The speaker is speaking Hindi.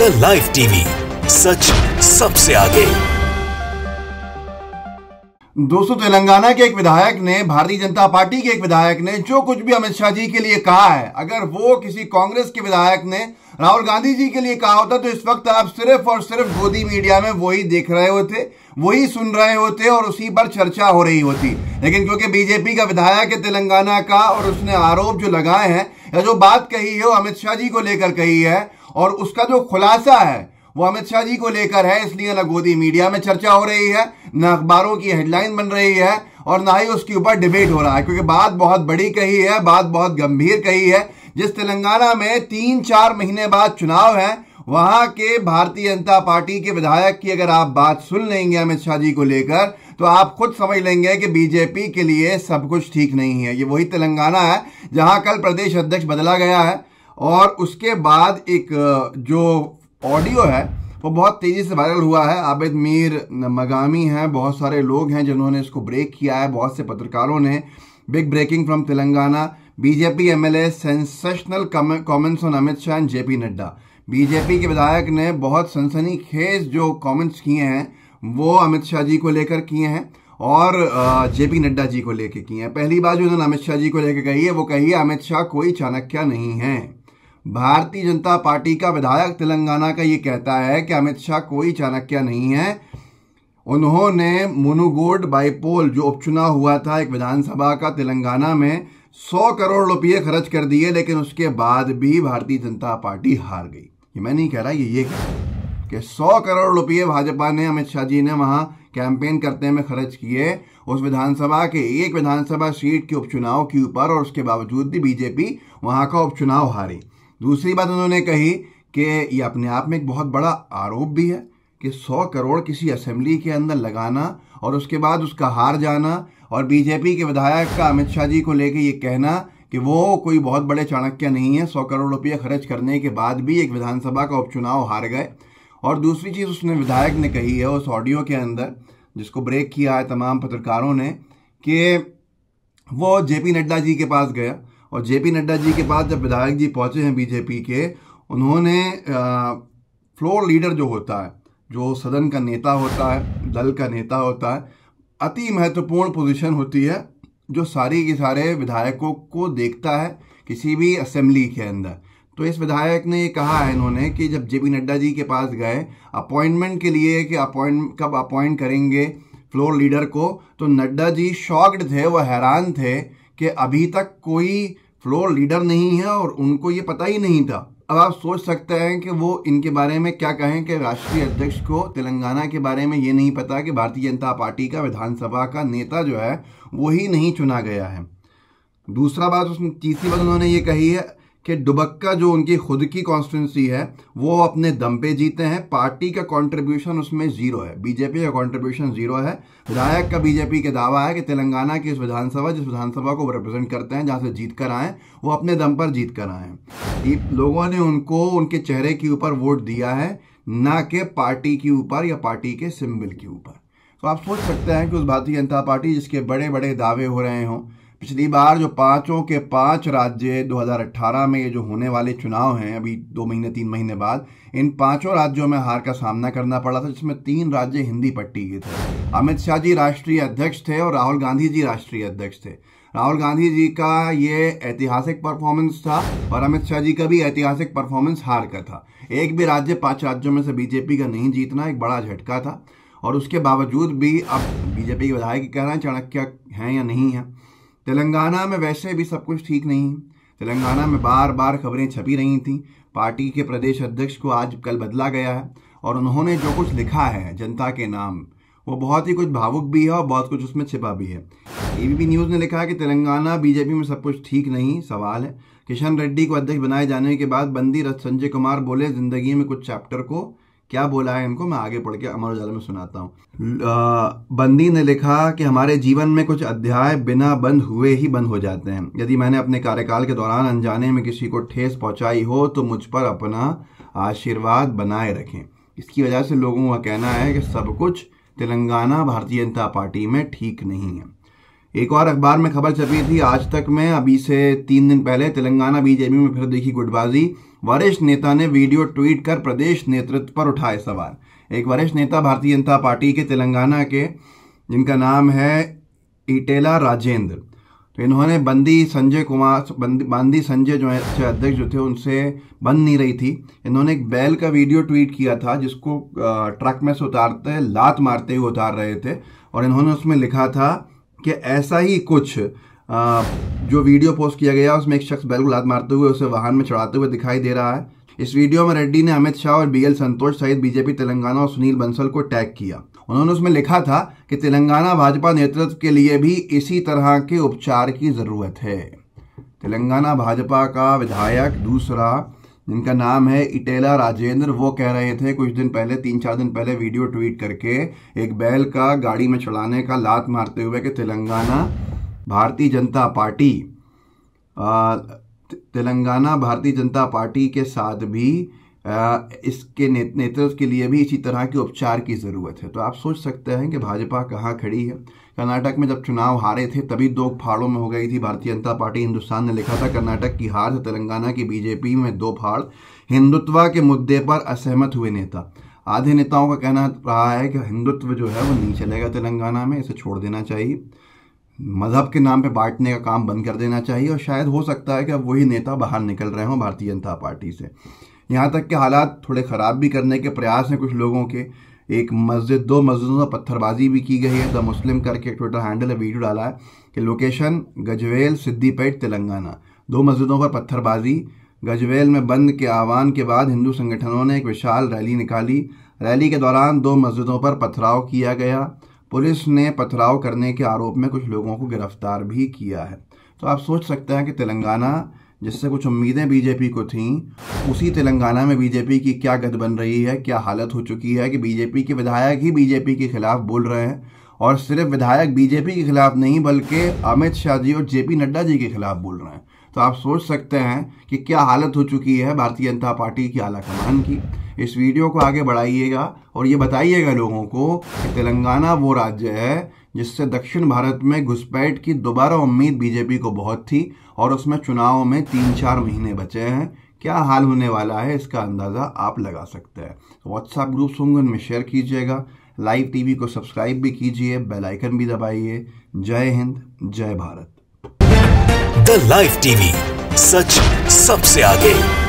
द लाइव टीवी सच सबसे आगे दोस्तों तेलंगाना के एक विधायक ने भारतीय जनता पार्टी के एक विधायक ने जो कुछ भी अमित शाह जी के लिए कहा है अगर वो किसी कांग्रेस के विधायक ने राहुल गांधी जी के लिए कहा होता तो इस वक्त आप सिर्फ और सिर्फ गोदी मीडिया में वही देख रहे होते वही सुन रहे होते और उसी पर चर्चा हो रही होती लेकिन क्योंकि बीजेपी का विधायक है तेलंगाना का और उसने आरोप जो लगाए हैं या जो बात कही है वो अमित शाह जी को लेकर कही है और उसका जो खुलासा है वो अमित शाह जी को लेकर है इसलिए ना गोदी मीडिया में चर्चा हो रही है न अखबारों की हेडलाइन बन रही है और ना ही उसके ऊपर डिबेट हो रहा है क्योंकि बात बहुत बड़ी कही है बात बहुत गंभीर कही है जिस तेलंगाना में तीन चार महीने बाद चुनाव है वहां के भारतीय जनता पार्टी के विधायक की अगर आप बात सुन लेंगे अमित शाह जी को लेकर तो आप खुद समझ लेंगे कि बीजेपी के लिए सब कुछ ठीक नहीं है ये वही तेलंगाना है जहां कल प्रदेश अध्यक्ष बदला गया है और उसके बाद एक जो ऑडियो है वो बहुत तेज़ी से वायरल हुआ है आबिद मीर मगामी हैं बहुत सारे लोग हैं जिन्होंने इसको ब्रेक किया है बहुत से पत्रकारों ने big breaking from Telangana BJP MLA sensational comments on Amit Shah and JP Nadda BJP के विधायक ने बहुत सनसनीखेज जो कमेंट्स किए हैं वो अमित शाह जी को लेकर किए हैं और जेपी नड्डा जी को लेकर किए हैं पहली बात जो उन्होंने अमित शाह जी को लेकर कही है वो कही है अमित शाह कोई चाणक्य नहीं है भारतीय जनता पार्टी का विधायक तेलंगाना का ये कहता है कि अमित शाह कोई चाणक्य नहीं है उन्होंने मुनुगोड बाईपोल जो उपचुनाव हुआ था एक विधानसभा का तेलंगाना में 100 करोड़ रुपये खर्च कर दिए लेकिन उसके बाद भी भारतीय जनता पार्टी हार गई ये मैं नहीं कह रहा ये ये कह रहा कि 100 करोड़ रुपये भाजपा ने अमित शाह जी ने वहाँ कैंपेन करते में खर्च किए उस विधानसभा के एक विधानसभा सीट के उपचुनाव के ऊपर और उसके बावजूद भी बीजेपी वहाँ का उपचुनाव हारी दूसरी बात उन्होंने कही कि ये अपने आप में एक बहुत बड़ा आरोप भी है कि सौ करोड़ किसी असेंबली के अंदर लगाना और उसके बाद उसका हार जाना और बीजेपी के विधायक का अमित शाह जी को लेकर ये कहना कि वो कोई बहुत बड़े चाणक्य नहीं है सौ करोड़ रुपये खर्च करने के बाद भी एक विधानसभा का उपचुनाव हार गए और दूसरी चीज़ उसने विधायक ने कही है उस ऑडियो के अंदर जिसको ब्रेक किया है तमाम पत्रकारों ने कि वो जेपी नड्डा जी के पास गया और जेपी नड्डा जी के पास जब विधायक जी पहुंचे हैं बीजेपी के उन्होंने फ्लोर लीडर जो होता है जो सदन का नेता होता है दल का नेता होता है अति महत्वपूर्ण पोजीशन होती है जो सारी के सारे विधायकों को देखता है किसी भी असेंबली के अंदर तो इस विधायक ने ये कहा है इन्होंने कि जब जेपी नड्डा जी के पास गए अपॉइंटमेंट के लिए कि अपॉइंट कब अपॉइंट करेंगे फ्लोर लीडर को तो नड्डा जी शॉक्ड थे वह हैरान थे कि अभी तक कोई फ्लोर लीडर नहीं है और उनको ये पता ही नहीं था अब आप सोच सकते हैं कि वो इनके बारे में क्या कहें कि राष्ट्रीय अध्यक्ष को तेलंगाना के बारे में ये नहीं पता कि भारतीय जनता पार्टी का विधानसभा का नेता जो है वो ही नहीं चुना गया है दूसरा बात उसमें तीसरी बात उन्होंने ये कही है कि दुबक्का जो उनकी खुद की कॉन्स्टिट्यूंसी है वो अपने दम पे जीते हैं पार्टी का कंट्रीब्यूशन उसमें जीरो है बीजेपी का कंट्रीब्यूशन जीरो है विधायक का बीजेपी के दावा है कि तेलंगाना की इस विधानसभा जिस विधानसभा को रिप्रेजेंट करते हैं जहाँ से जीत कर आए वो अपने दम पर जीत कर आए लोगों ने उनको उनके चेहरे के ऊपर वोट दिया है ना कि पार्टी के ऊपर या पार्टी के सिम्बल के ऊपर तो आप सोच सकते हैं कि उस भारतीय जनता पार्टी जिसके बड़े बड़े दावे हो रहे हों पिछली बार जो पांचों के पांच राज्य 2018 में ये जो होने वाले चुनाव हैं अभी दो महीने तीन महीने बाद इन पांचों राज्यों में हार का सामना करना पड़ा था जिसमें तीन राज्य हिंदी पट्टी के थे अमित शाह जी राष्ट्रीय अध्यक्ष थे और राहुल गांधी जी राष्ट्रीय अध्यक्ष थे राहुल गांधी जी का ये ऐतिहासिक परफॉर्मेंस था और अमित शाह जी का भी ऐतिहासिक परफॉर्मेंस हार का था एक भी राज्य पांच राज्यों में से बीजेपी का नहीं जीतना एक बड़ा झटका था और उसके बावजूद भी अब बीजेपी के विधायक कह रहे हैं चाणक्य हैं या नहीं है तेलंगाना में वैसे भी सब कुछ ठीक नहीं तेलंगाना में बार बार खबरें छपी रही थी पार्टी के प्रदेश अध्यक्ष को आज कल बदला गया है और उन्होंने जो कुछ लिखा है जनता के नाम वो बहुत ही कुछ भावुक भी है और बहुत कुछ उसमें छिपा भी है एबीपी न्यूज़ ने लिखा है कि तेलंगाना बीजेपी में सब कुछ ठीक नहीं सवाल है किशन रेड्डी को अध्यक्ष बनाए जाने के बाद बंदी संजय कुमार बोले जिंदगी में कुछ चैप्टर को क्या बोला है इनको मैं आगे पढ़ के अमर उजाला में सुनाता हूँ बंदी ने लिखा कि हमारे जीवन में कुछ अध्याय बिना बंद हुए ही बंद हो जाते हैं यदि मैंने अपने कार्यकाल के दौरान अनजाने में किसी को ठेस पहुंचाई हो तो मुझ पर अपना आशीर्वाद बनाए रखें इसकी वजह से लोगों का कहना है कि सब कुछ तेलंगाना भारतीय जनता पार्टी में ठीक नहीं है एक और अखबार में खबर छपी थी आज तक में अभी से तीन दिन पहले तेलंगाना बीजेपी में फिर देखी गुटबाजी वरिष्ठ नेता ने वीडियो ट्वीट कर प्रदेश नेतृत्व पर उठाए सवाल एक वरिष्ठ नेता भारतीय जनता पार्टी के तेलंगाना के जिनका नाम है इटेला राजेंद्र तो इन्होंने बंदी संजय कुमार बंदी संजय जो है अध्यक्ष जो थे उनसे बन नहीं रही थी इन्होंने एक बैल का वीडियो ट्वीट किया था जिसको ट्रक में से उतारते लात मारते हुए उतार रहे थे और इन्होंने उसमें लिखा था कि ऐसा ही कुछ आ, जो वीडियो पोस्ट किया गया उसमें एक शख्स बैल को लात मारते हुए उसे वाहन में चढ़ाते हुए दिखाई दे रहा है इस वीडियो में रेड्डी ने अमित शाह और बीएल संतोष सहित बीजेपी तेलंगाना और सुनील बंसल को टैग किया उन्होंने उसमें लिखा था कि तेलंगाना भाजपा नेतृत्व के लिए भी इसी तरह के उपचार की ज़रूरत है तेलंगाना भाजपा का विधायक दूसरा जिनका नाम है इटेला राजेंद्र वो कह रहे थे कुछ दिन पहले तीन चार दिन पहले वीडियो ट्वीट करके एक बैल का गाड़ी में चढ़ाने का लात मारते हुए कि तेलंगाना भारतीय जनता पार्टी तेलंगाना भारतीय जनता पार्टी के साथ भी आ, इसके नेतृत्व के लिए भी इसी तरह के उपचार की ज़रूरत है तो आप सोच सकते हैं कि भाजपा कहाँ खड़ी है कर्नाटक में जब चुनाव हारे थे तभी दो फाड़ों में हो गई थी भारतीय जनता पार्टी हिंदुस्तान ने लिखा था कर्नाटक की हार से तेलंगाना की बीजेपी में दो फाड़ हिंदुत्व के मुद्दे पर असहमत हुए नेता आधे नेताओं का कहना रहा है कि हिंदुत्व जो है वो नहीं चलेगा तेलंगाना में इसे छोड़ देना चाहिए मजहब के नाम पे बांटने का काम बंद कर देना चाहिए और शायद हो सकता है कि अब वही नेता बाहर निकल रहे हों भारतीय जनता पार्टी से यहाँ तक के हालात थोड़े ख़राब भी करने के प्रयास हैं कुछ लोगों के एक मस्जिद दो मस्जिदों में पत्थरबाजी भी की गई है द मुस्लिम करके ट्विटर हैंडल है वीडियो डाला है कि लोकेशन गजवेल सिद्दीपेट तेलंगाना दो मस्जिदों पर पत्थरबाजी गजवेल में बंद के आह्वान के बाद हिंदू संगठनों ने एक विशाल रैली निकाली रैली के दौरान दो मस्जिदों पर पथराव किया गया पुलिस ने पथराव करने के आरोप में कुछ लोगों को गिरफ्तार भी किया है तो आप सोच सकते हैं कि तेलंगाना जिससे कुछ उम्मीदें बीजेपी को थीं उसी तेलंगाना में बीजेपी की क्या गत बन रही है क्या हालत हो चुकी है कि बीजेपी के विधायक ही बीजेपी के खिलाफ बोल रहे हैं और सिर्फ विधायक बीजेपी के खिलाफ नहीं बल्कि अमित शाह जी और जेपी नड्डा जी के खिलाफ बोल रहे हैं तो आप सोच सकते हैं कि क्या हालत हो चुकी है भारतीय जनता पार्टी की आला कमान की इस वीडियो को आगे बढ़ाइएगा और ये बताइएगा लोगों को कि तेलंगाना वो राज्य है जिससे दक्षिण भारत में घुसपैठ की दोबारा उम्मीद बीजेपी को बहुत थी और उसमें चुनाव में तीन चार महीने बचे हैं क्या हाल होने वाला है इसका अंदाज़ा आप लगा सकते हैं व्हाट्सएप ग्रुप होंगे उनमें शेयर कीजिएगा लाइव टीवी को सब्सक्राइब भी कीजिए बेल आइकन भी दबाइए जय हिंद जय भारत द लाइव टीवी सच सबसे आगे